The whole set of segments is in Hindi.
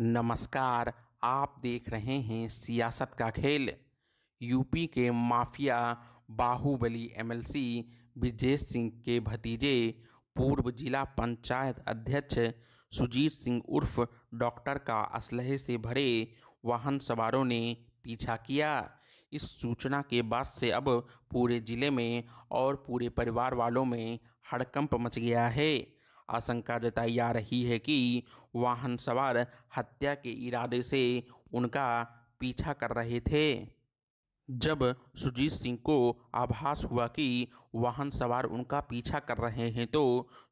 नमस्कार आप देख रहे हैं सियासत का खेल यूपी के माफिया बाहुबली एमएलसी ब्रिजेश सिंह के भतीजे पूर्व जिला पंचायत अध्यक्ष सुजीत सिंह उर्फ डॉक्टर का असलहे से भरे वाहन सवारों ने पीछा किया इस सूचना के बाद से अब पूरे ज़िले में और पूरे परिवार वालों में हड़कंप मच गया है आशंका जताई जा रही है कि वाहन सवार हत्या के इरादे से उनका पीछा कर रहे थे जब सुजीत सिंह को आभास हुआ कि वाहन सवार उनका पीछा कर रहे हैं तो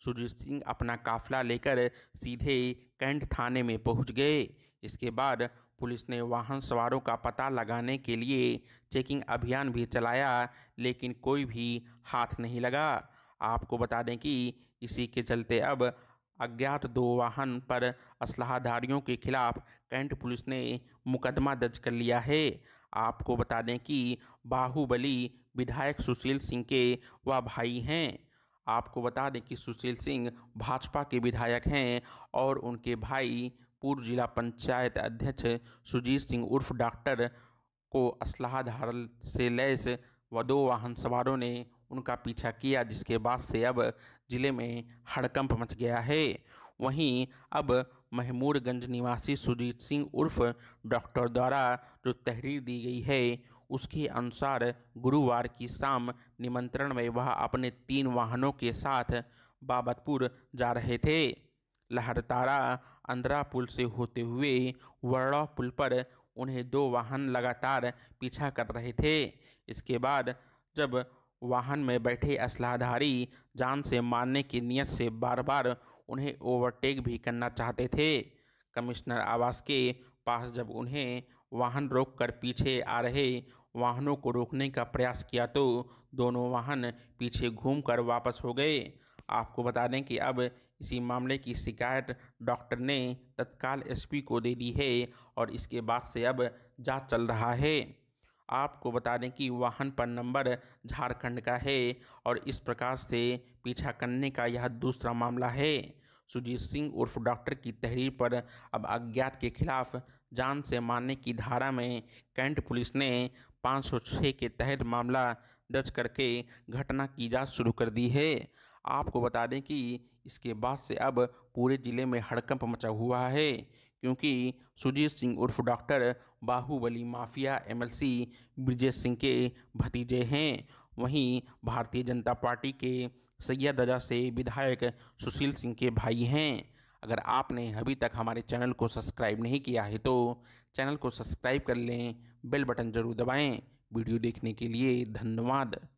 सुजीत सिंह अपना काफला लेकर सीधे कैंट थाने में पहुंच गए इसके बाद पुलिस ने वाहन सवारों का पता लगाने के लिए चेकिंग अभियान भी चलाया लेकिन कोई भी हाथ नहीं लगा आपको बता दें कि इसी के चलते अब अज्ञात दो वाहन पर असलाहधारियों के खिलाफ कैंट पुलिस ने मुकदमा दर्ज कर लिया है आपको बता दें कि बाहुबली विधायक सुशील सिंह के वह भाई हैं आपको बता दें कि सुशील सिंह भाजपा के विधायक हैं और उनके भाई पूर्व जिला पंचायत अध्यक्ष सुजीत सिंह उर्फ डॉक्टर को असलाहधार से लैस व दो वाहन सवारों ने उनका पीछा किया जिसके बाद से अब जिले में हड़कंप मच गया है वहीं अब महमूरगंज निवासी सुजीत सिंह उर्फ डॉक्टर द्वारा जो तहरीर दी गई है उसके अनुसार गुरुवार की शाम निमंत्रण में वह अपने तीन वाहनों के साथ बाबतपुर जा रहे थे लहरतारा अंदरा पुल से होते हुए वर्णा पुल पर उन्हें दो वाहन लगातार पीछा कर रहे थे इसके बाद जब वाहन में बैठे असलाहधारी जान से मारने की नीयत से बार बार उन्हें ओवरटेक भी करना चाहते थे कमिश्नर आवास के पास जब उन्हें वाहन रोककर पीछे आ रहे वाहनों को रोकने का प्रयास किया तो दोनों वाहन पीछे घूमकर वापस हो गए आपको बता दें कि अब इसी मामले की शिकायत डॉक्टर ने तत्काल एसपी को दे दी है और इसके बाद से अब जांच चल रहा है आपको बता दें कि वाहन पर नंबर झारखंड का है और इस प्रकार से पीछा करने का यह दूसरा मामला है सुजीत सिंह उर्फ डॉक्टर की तहरीर पर अब अज्ञात के खिलाफ जान से मारने की धारा में कैंट पुलिस ने 506 के तहत मामला दर्ज करके घटना की जांच शुरू कर दी है आपको बता दें कि इसके बाद से अब पूरे ज़िले में हड़कंप मचा हुआ है क्योंकि सुजीत सिंह उर्फ डॉक्टर बाहुबली माफिया एमएलसी ब्रिजेश सिंह के भतीजे हैं वहीं भारतीय जनता पार्टी के सैयद रजा से विधायक सुशील सिंह के भाई हैं अगर आपने अभी तक हमारे चैनल को सब्सक्राइब नहीं किया है तो चैनल को सब्सक्राइब कर लें बेल बटन जरूर दबाएं वीडियो देखने के लिए धन्यवाद